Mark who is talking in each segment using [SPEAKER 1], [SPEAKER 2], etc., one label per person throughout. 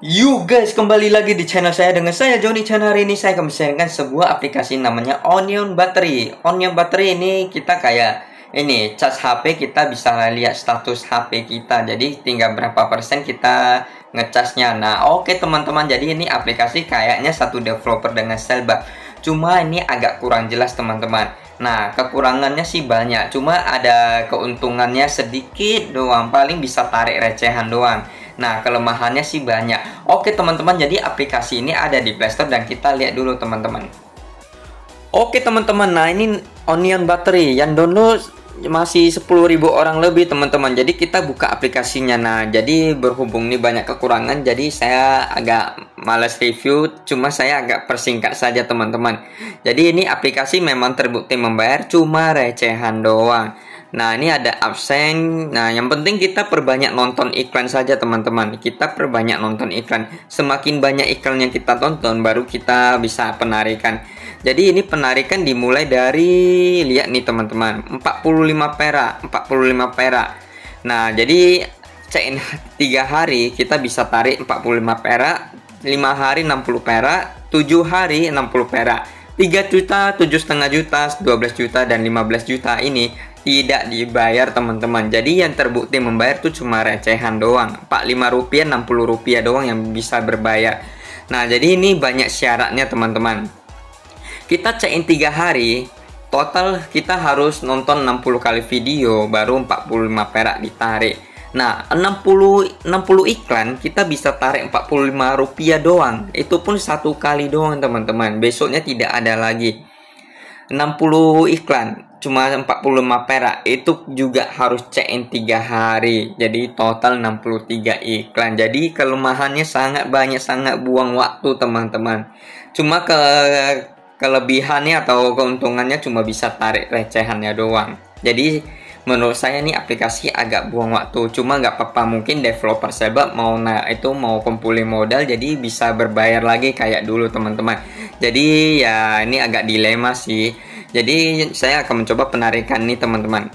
[SPEAKER 1] You guys kembali lagi di channel saya dengan saya Johnny Chan hari ini saya akan menyarankan sebuah aplikasi namanya Onion Battery. Onion Battery ini kita kayak ini cas HP kita bisa lihat status HP kita. Jadi tinggal berapa persen kita ngecasnya. Nah, oke okay, teman-teman, jadi ini aplikasi kayaknya satu developer dengan Selba. Cuma ini agak kurang jelas teman-teman. Nah, kekurangannya sih banyak. Cuma ada keuntungannya sedikit doang. Paling bisa tarik recehan doang. Nah, kelemahannya sih banyak. Oke, teman-teman, jadi aplikasi ini ada di Playstore dan kita lihat dulu, teman-teman. Oke, teman-teman. Nah, ini Onion Battery yang download masih 10.000 orang lebih teman-teman jadi kita buka aplikasinya nah jadi berhubung ini banyak kekurangan jadi saya agak males review cuma saya agak persingkat saja teman-teman jadi ini aplikasi memang terbukti membayar cuma recehan doang Nah, ini ada absen. Nah, yang penting kita perbanyak nonton iklan saja, teman-teman. Kita perbanyak nonton iklan. Semakin banyak iklan yang kita tonton, baru kita bisa penarikan. Jadi ini penarikan dimulai dari lihat nih, teman-teman. 45 perak, 45 perak. Nah, jadi CN 3 hari kita bisa tarik 45 perak, 5 hari 60 perak, 7 hari 60 perak. 3 juta, 7,5 juta, 12 juta, dan 15 juta ini tidak dibayar teman-teman jadi yang terbukti membayar tuh cuma recehan doang Pak 5 rupiah 60 rupiah doang yang bisa berbayar nah jadi ini banyak syaratnya teman-teman kita check in 3 hari total kita harus nonton 60 kali video baru 45 perak ditarik nah 60 60 iklan kita bisa tarik 45 rupiah doang itu pun satu kali doang teman-teman besoknya tidak ada lagi 60 iklan cuma 45 perak itu juga harus check-in 3 hari jadi total 63 iklan jadi kelemahannya sangat banyak sangat buang waktu teman-teman cuma ke kelebihannya atau keuntungannya cuma bisa tarik recehannya doang jadi menurut saya nih aplikasi agak buang waktu cuma nggak apa-apa mungkin developer sebab mau nah itu mau kumpulin modal jadi bisa berbayar lagi kayak dulu teman-teman jadi ya ini agak dilema sih jadi saya akan mencoba penarikan nih teman-teman.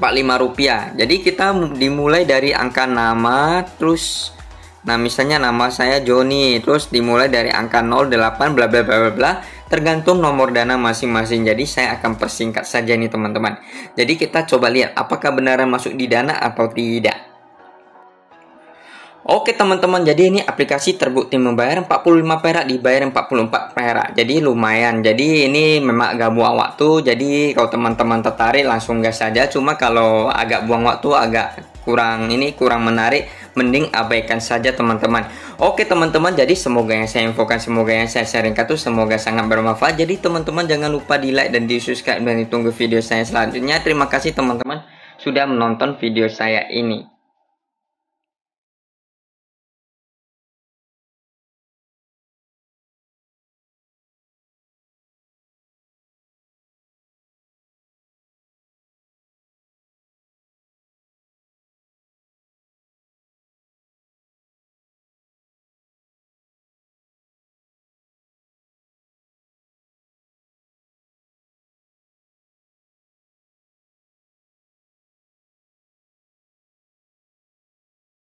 [SPEAKER 1] 45 rupiah. Jadi kita dimulai dari angka nama terus nah misalnya nama saya Joni terus dimulai dari angka 08 bla bla bla bla bla tergantung nomor dana masing-masing. Jadi saya akan persingkat saja nih teman-teman. Jadi kita coba lihat apakah benar masuk di dana atau tidak. Oke teman-teman, jadi ini aplikasi terbukti membayar 45 perak dibayar 44 perak. Jadi lumayan. Jadi ini memang agak buang waktu. Jadi kalau teman-teman tertarik langsung gas saja. Cuma kalau agak buang waktu agak kurang ini kurang menarik, mending abaikan saja teman-teman. Oke teman-teman, jadi semoga yang saya infokan, semoga yang saya sharingkan tuh semoga sangat bermanfaat. Jadi teman-teman jangan lupa di-like dan di-subscribe dan ditunggu video saya selanjutnya. Terima kasih teman-teman sudah menonton video saya ini.